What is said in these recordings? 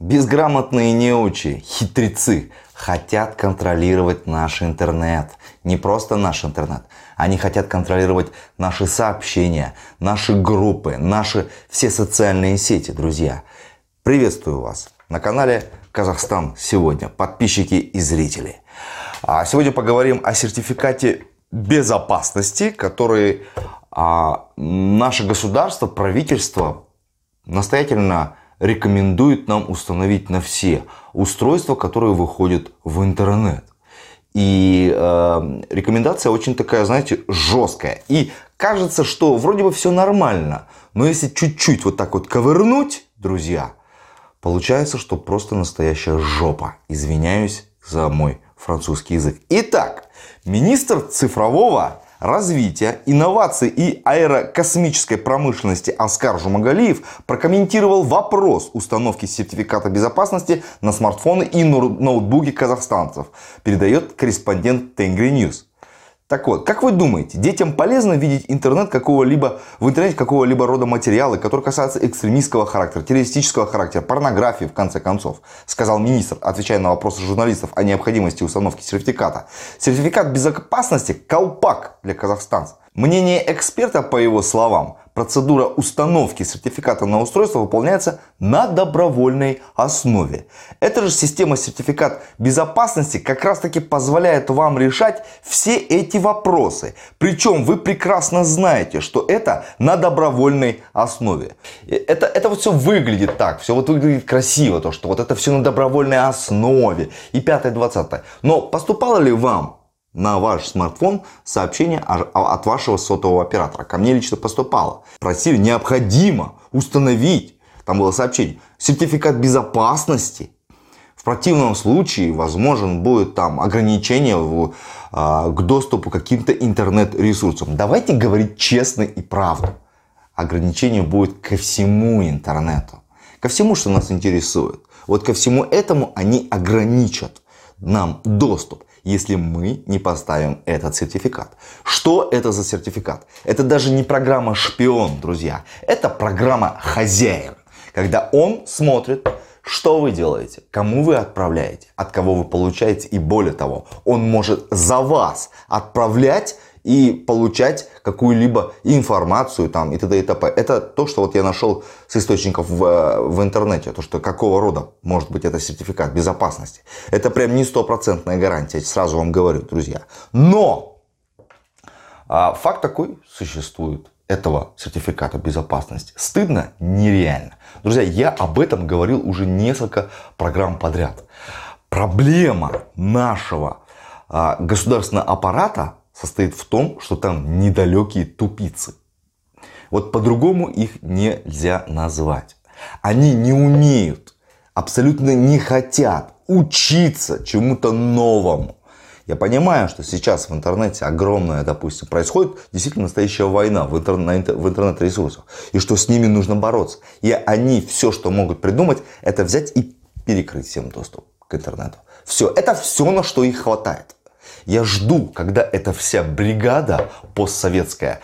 Безграмотные неучи, хитрецы хотят контролировать наш интернет. Не просто наш интернет. Они хотят контролировать наши сообщения, наши группы, наши все социальные сети, друзья. Приветствую вас на канале Казахстан сегодня, подписчики и зрители. А сегодня поговорим о сертификате безопасности, который а, наше государство, правительство настоятельно рекомендует нам установить на все устройства, которые выходят в интернет. И э, рекомендация очень такая, знаете, жесткая. И кажется, что вроде бы все нормально, но если чуть-чуть вот так вот ковырнуть, друзья, получается, что просто настоящая жопа. Извиняюсь за мой французский язык. Итак, министр цифрового развития, инноваций и аэрокосмической промышленности Оскар Жумагалиев прокомментировал вопрос установки сертификата безопасности на смартфоны и ноутбуки казахстанцев, передает корреспондент Тенгри Ньюс. Так вот, как вы думаете, детям полезно видеть интернет какого-либо, в интернете какого-либо рода материалы, которые касаются экстремистского характера, террористического характера, порнографии, в конце концов, сказал министр, отвечая на вопросы журналистов о необходимости установки сертификата. Сертификат безопасности – колпак для казахстанцев. Мнение эксперта, по его словам, процедура установки сертификата на устройство выполняется на добровольной основе. Эта же система сертификат безопасности как раз таки позволяет вам решать все эти вопросы. Причем вы прекрасно знаете, что это на добровольной основе. Это, это вот все выглядит так, все вот выглядит красиво, то что вот это все на добровольной основе и пятое, двадцатое. Но поступало ли вам на ваш смартфон сообщение от вашего сотового оператора. Ко мне лично поступало. Просили, необходимо установить, там было сообщение, сертификат безопасности. В противном случае, возможен будет там ограничение в, э, к доступу к каким-то интернет-ресурсам. Давайте говорить честно и правду. Ограничение будет ко всему интернету. Ко всему, что нас интересует. Вот ко всему этому они ограничат нам доступ если мы не поставим этот сертификат. Что это за сертификат? Это даже не программа «Шпион», друзья. Это программа «Хозяин», когда он смотрит, что вы делаете, кому вы отправляете, от кого вы получаете и более того, он может за вас отправлять и получать какую-либо информацию там и т.д. и т.п. Это то, что вот я нашел с источников в, э, в интернете, то, что какого рода может быть это сертификат безопасности. Это прям не стопроцентная гарантия, сразу вам говорю, друзья. Но а, факт такой существует этого сертификата безопасности. Стыдно? Нереально. Друзья, я об этом говорил уже несколько программ подряд. Проблема нашего а, государственного аппарата состоит в том, что там недалекие тупицы. Вот по-другому их нельзя назвать. Они не умеют, абсолютно не хотят учиться чему-то новому. Я понимаю, что сейчас в интернете огромная, допустим, происходит действительно настоящая война в, интернет, в интернет-ресурсах. И что с ними нужно бороться. И они все, что могут придумать, это взять и перекрыть всем доступ к интернету. Все. Это все, на что их хватает. Я жду, когда эта вся бригада постсоветская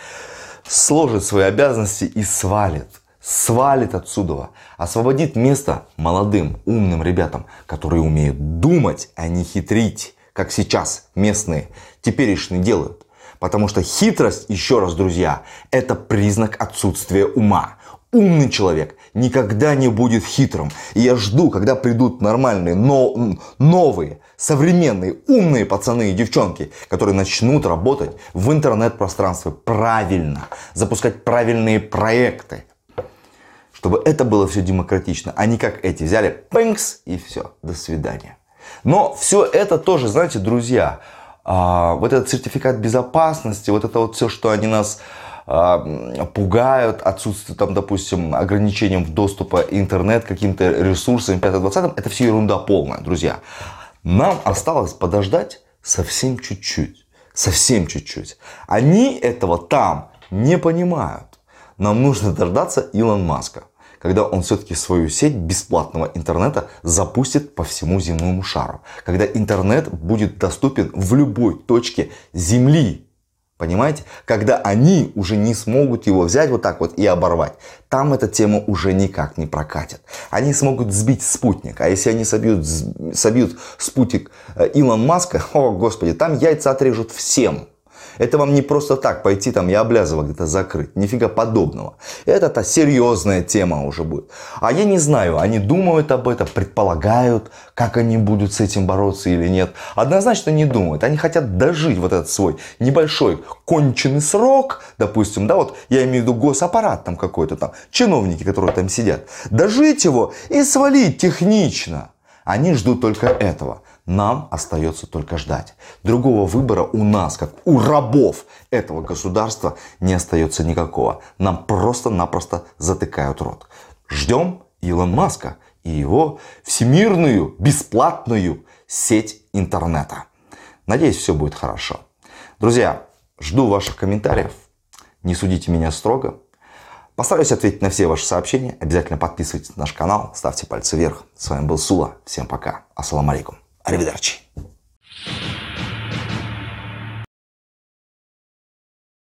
сложит свои обязанности и свалит. Свалит отсюда. Освободит место молодым, умным ребятам, которые умеют думать, а не хитрить, как сейчас местные теперешние делают. Потому что хитрость, еще раз, друзья, это признак отсутствия ума. Умный человек никогда не будет хитрым. И я жду, когда придут нормальные, но, новые, современные, умные пацаны и девчонки, которые начнут работать в интернет-пространстве правильно, запускать правильные проекты, чтобы это было все демократично, а не как эти взяли, пэнкс и все, до свидания. Но все это тоже, знаете, друзья, а, вот этот сертификат безопасности, вот это вот все, что они нас а, пугают отсутствие, там, допустим, ограничением в доступа интернет каким-то ресурсам 5-20, это все ерунда полная, друзья. Нам осталось подождать совсем чуть-чуть. Совсем чуть-чуть. Они этого там не понимают. Нам нужно дождаться Илон Маска когда он все-таки свою сеть бесплатного интернета запустит по всему земному шару, когда интернет будет доступен в любой точке Земли, Понимаете? Когда они уже не смогут его взять вот так вот и оборвать. Там эта тема уже никак не прокатит. Они смогут сбить спутник. А если они собьют, собьют спутник э, Илон Маска, о господи, там яйца отрежут всем. Это вам не просто так пойти там, я облязывал где-то закрыть. Нифига подобного. Это та серьезная тема уже будет. А я не знаю, они думают об этом, предполагают, как они будут с этим бороться или нет. Однозначно не думают. Они хотят дожить вот этот свой небольшой конченый срок, допустим, да, вот я имею в виду госаппарат там какой-то там, чиновники, которые там сидят. Дожить его и свалить технично. Они ждут только этого. Нам остается только ждать. Другого выбора у нас, как у рабов этого государства, не остается никакого. Нам просто-напросто затыкают рот. Ждем Илон Маска и его всемирную бесплатную сеть интернета. Надеюсь, все будет хорошо. Друзья, жду ваших комментариев. Не судите меня строго. Постараюсь ответить на все ваши сообщения. Обязательно подписывайтесь на наш канал, ставьте пальцы вверх. С вами был Сула. Всем пока. Ассаламу алейкум. Arrivederci.